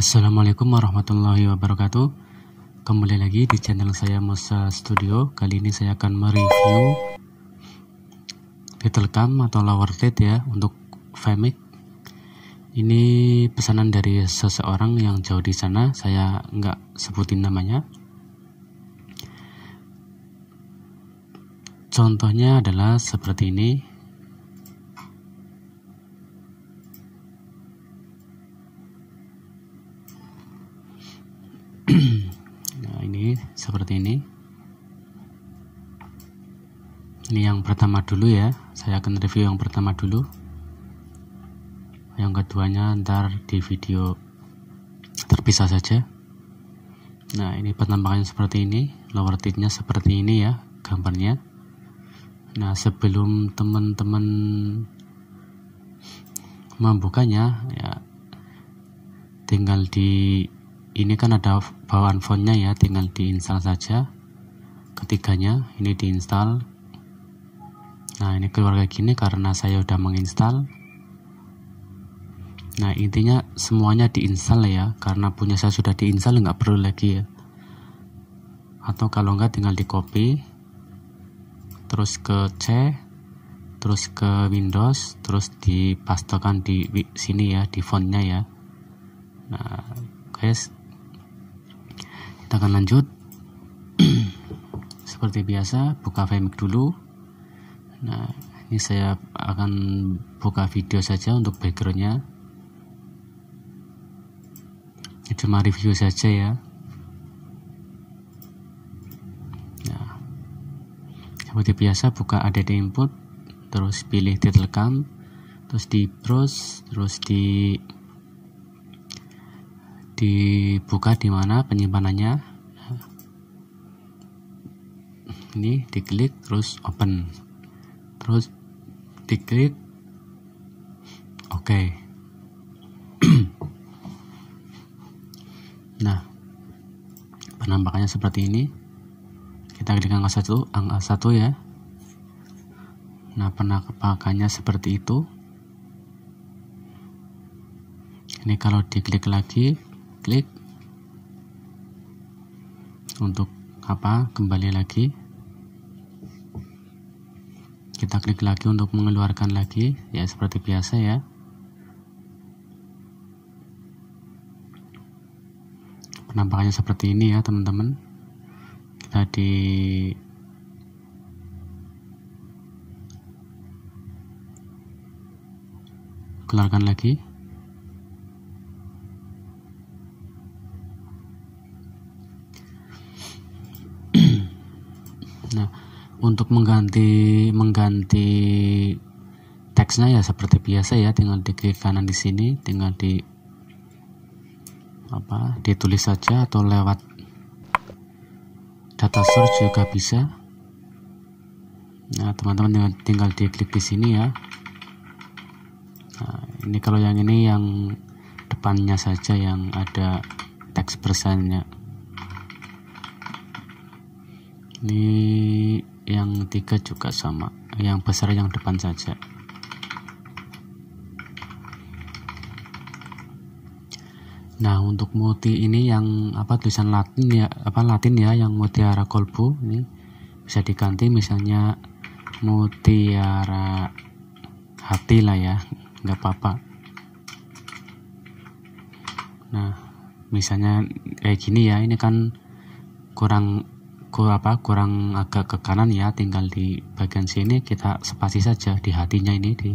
Assalamualaikum warahmatullahi wabarakatuh Kembali lagi di channel saya Musa Studio Kali ini saya akan mereview Little Cam atau lower tit ya Untuk Femic Ini pesanan dari seseorang yang jauh di sana Saya nggak sebutin namanya Contohnya adalah seperti ini seperti ini ini yang pertama dulu ya saya akan review yang pertama dulu yang keduanya ntar di video terpisah saja nah ini penampakannya seperti ini lower tidnya seperti ini ya gambarnya nah sebelum teman-teman membukanya ya tinggal di ini kan ada bawaan fontnya ya tinggal diinstal saja ketiganya ini diinstal nah ini keluar kayak gini karena saya udah menginstal nah intinya semuanya diinstal ya karena punya saya sudah diinstal nggak perlu lagi ya atau kalau nggak tinggal di copy terus ke C terus ke Windows terus dipastekan di sini ya di fontnya ya nah guys kita akan lanjut seperti biasa buka VMIC dulu nah ini saya akan buka video saja untuk backgroundnya ini cuma review saja ya nah, seperti biasa buka add input terus pilih title cam, terus di browse terus di dibuka di mana penyimpanannya ini diklik terus open terus diklik oke okay. nah penampakannya seperti ini kita klik angka satu angka satu ya nah penampakannya seperti itu ini kalau diklik lagi klik untuk apa kembali lagi kita klik lagi untuk mengeluarkan lagi ya seperti biasa ya penampakannya seperti ini ya teman-teman kita di keluarkan lagi untuk mengganti mengganti teksnya ya seperti biasa ya tinggal di klik kanan di sini tinggal di apa ditulis saja atau lewat data search juga bisa nah teman-teman tinggal, tinggal di klik di sini ya nah, ini kalau yang ini yang depannya saja yang ada teks persennya ini yang tiga juga sama yang besar yang depan saja Nah untuk muti ini yang apa tulisan Latin ya apa Latin ya yang mutiara kolbu ini bisa diganti misalnya mutiara hati lah ya nggak apa-apa. Nah misalnya kayak gini ya ini kan kurang kur apa kurang agak ke kanan ya tinggal di bagian sini kita spasi saja di hatinya ini di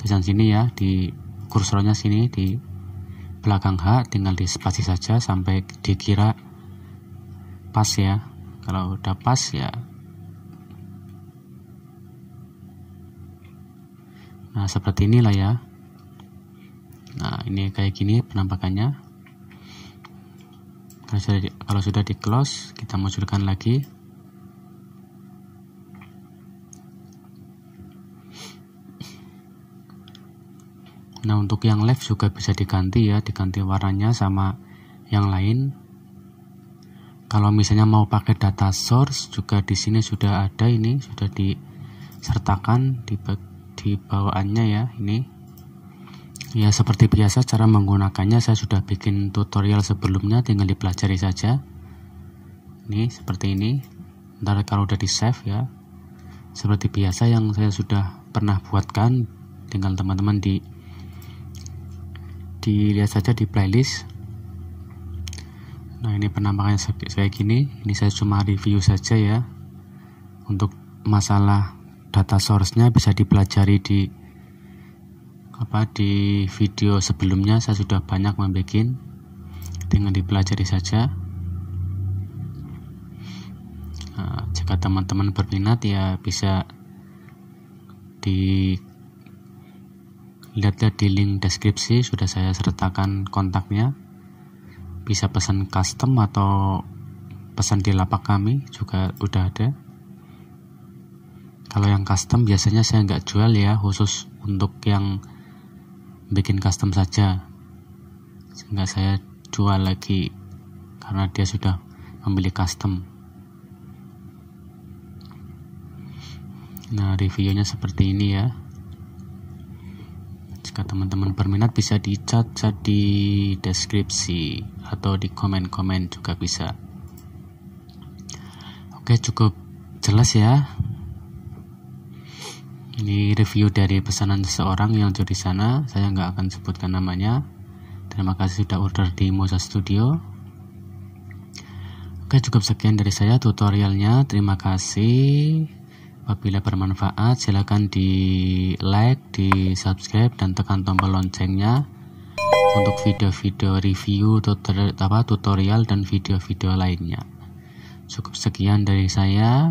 tulisan sini ya di kursornya sini di belakang H tinggal di spasi saja sampai dikira pas ya kalau udah pas ya nah seperti inilah ya nah ini kayak gini penampakannya kalau sudah di, kalau sudah di close kita munculkan lagi Nah untuk yang left juga bisa diganti ya, diganti warnanya sama yang lain. Kalau misalnya mau pakai data source juga di sini sudah ada ini sudah disertakan di, di bawaannya ya ini. Ya seperti biasa cara menggunakannya saya sudah bikin tutorial sebelumnya tinggal dipelajari saja. Ini seperti ini. Ntar kalau udah di save ya. Seperti biasa yang saya sudah pernah buatkan tinggal teman-teman di dilihat saja di playlist. Nah ini penampakannya kayak gini. Ini saya cuma review saja ya. Untuk masalah data source-nya bisa dipelajari di apa di video sebelumnya saya sudah banyak membuat dengan dipelajari saja nah, jika teman-teman berminat ya bisa di lihat-lihat di link deskripsi sudah saya sertakan kontaknya bisa pesan custom atau pesan di lapak kami juga udah ada kalau yang custom biasanya saya nggak jual ya khusus untuk yang bikin custom saja sehingga saya jual lagi karena dia sudah membeli custom nah reviewnya seperti ini ya jika teman-teman berminat bisa dicat cat di deskripsi atau di komen-komen juga bisa oke cukup jelas ya ini review dari pesanan seseorang yang jadi sana saya nggak akan sebutkan namanya terima kasih sudah order di Moza Studio oke cukup sekian dari saya tutorialnya terima kasih apabila bermanfaat silahkan di like di subscribe dan tekan tombol loncengnya untuk video-video review tutorial dan video-video lainnya cukup sekian dari saya